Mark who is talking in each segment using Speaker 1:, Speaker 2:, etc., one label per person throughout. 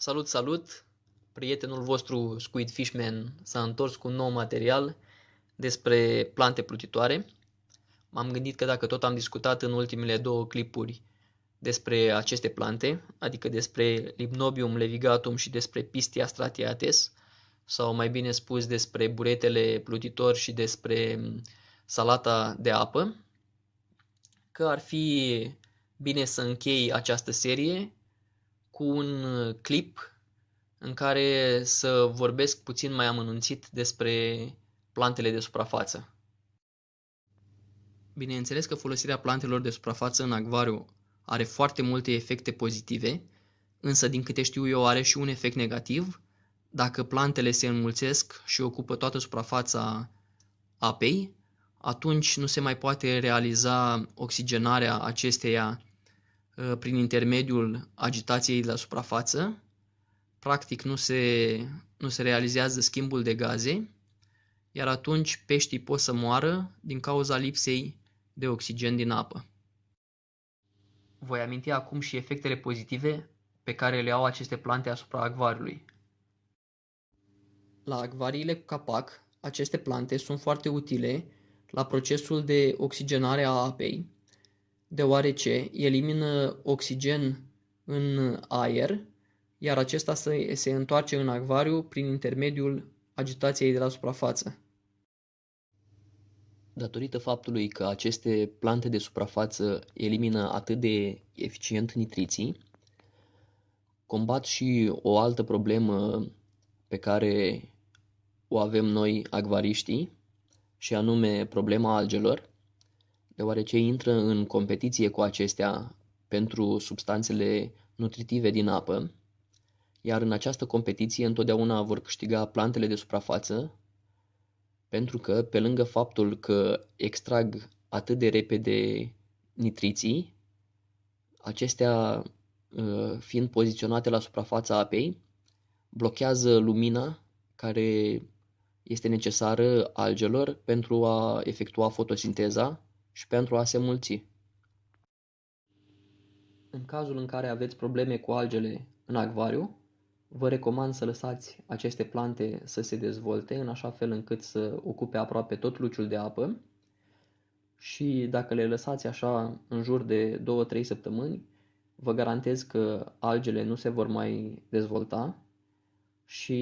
Speaker 1: Salut, salut! Prietenul vostru Squid Fishman s-a întors cu un nou material despre plante plutitoare. M-am gândit că dacă tot am discutat în ultimele două clipuri despre aceste plante, adică despre Limnobium levigatum și despre Pistia stratiates, sau mai bine spus despre buretele plutitor și despre mm, salata de apă, că ar fi bine să închei această serie cu un uh, clip în care să vorbesc puțin mai amănunțit despre plantele de suprafață. Bineînțeles că folosirea plantelor de suprafață în acvariu are foarte multe efecte pozitive, însă din câte știu eu are și un efect negativ. Dacă plantele se înmulțesc și ocupă toată suprafața apei, atunci nu se mai poate realiza oxigenarea acesteia Uh, prin intermediul agitației la suprafață, practic nu se, nu se realizează schimbul de gaze, iar atunci peștii pot să moară din cauza lipsei de oxigen din apă. Voi aminti acum și efectele pozitive pe care le au aceste plante asupra acvariului. La acvariile cu capac, aceste plante sunt foarte utile la procesul de oxigenare a apei, deoarece elimină oxigen în aer, iar acesta se, se întoarce în acvariu prin intermediul agitației de la suprafață. Datorită faptului că aceste plante de suprafață elimină atât de eficient nitriții, combat și o altă problemă pe care o avem noi acvariștii, și anume problema algelor, deoarece intră în competiție cu acestea pentru substanțele nutritive din apă, iar în această competiție întotdeauna vor câștiga plantele de suprafață, pentru că, pe lângă faptul că extrag atât de repede nitriții, acestea ă, fiind poziționate la suprafața apei, blochează lumina care este necesară algelor pentru a efectua fotosinteza și pentru a se mulți. În cazul în care aveți probleme cu algele în acvariu, vă recomand să lăsați aceste plante să se dezvolte în așa fel încât să ocupe aproape tot luciul de apă și dacă le lăsați așa în jur de 2-3 săptămâni, vă garantez că algele nu se vor mai dezvolta și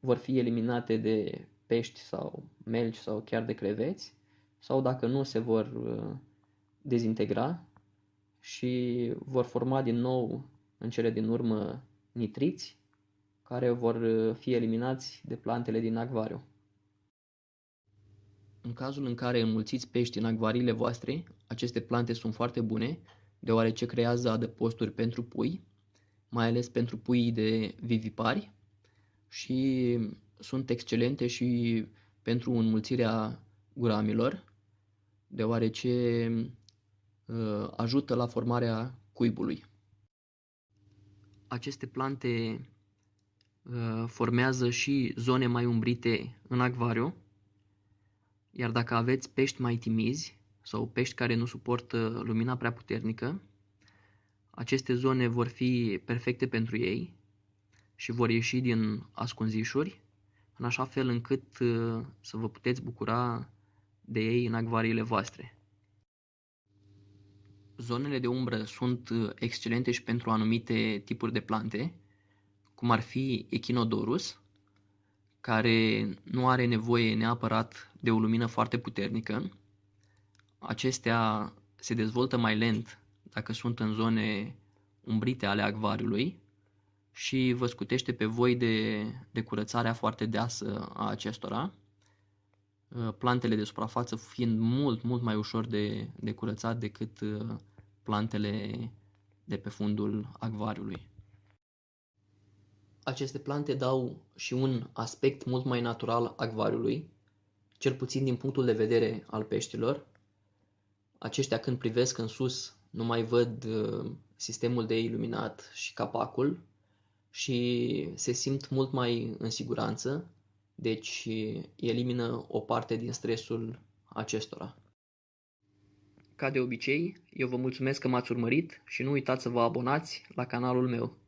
Speaker 1: vor fi eliminate de pești sau melci sau chiar de creveți sau dacă nu se vor uh, dezintegra și vor forma din nou în cele din urmă nitriți care vor uh, fi eliminați de plantele din acvariu. În cazul în care înmulțiți pești în acvariile voastre, aceste plante sunt foarte bune, deoarece creează adăposturi pentru pui, mai ales pentru pui de vivipari și sunt excelente și pentru înmulțirea guramilor, deoarece uh, ajută la formarea cuibului. Aceste plante uh, formează și zone mai umbrite în acvariu, iar dacă aveți pești mai timizi sau pești care nu suportă lumina prea puternică, aceste zone vor fi perfecte pentru ei și vor ieși din ascunzișuri, în așa fel încât uh, să vă puteți bucura de ei în acvariile voastre. Zonele de umbră sunt uh, excelente și pentru anumite tipuri de plante, cum ar fi Echinodorus, care nu are nevoie neapărat de o lumină foarte puternică. Acestea se dezvoltă mai lent dacă sunt în zone umbrite ale acvariului și vă scutește pe voi de, de curățarea foarte deasă a acestora. Uh, plantele de suprafață fiind mult, mult mai ușor de, de curățat decât uh, plantele de pe fundul acvariului. Aceste plante dau și un aspect mult mai natural acvariului, cel puțin din punctul de vedere al peștilor. Aceștia când privesc în sus nu mai văd uh, sistemul de iluminat și capacul și se simt mult mai în siguranță deci elimină o parte din stresul acestora. Ca de obicei, eu vă mulțumesc că m-ați urmărit și nu uitați să vă abonați la canalul meu.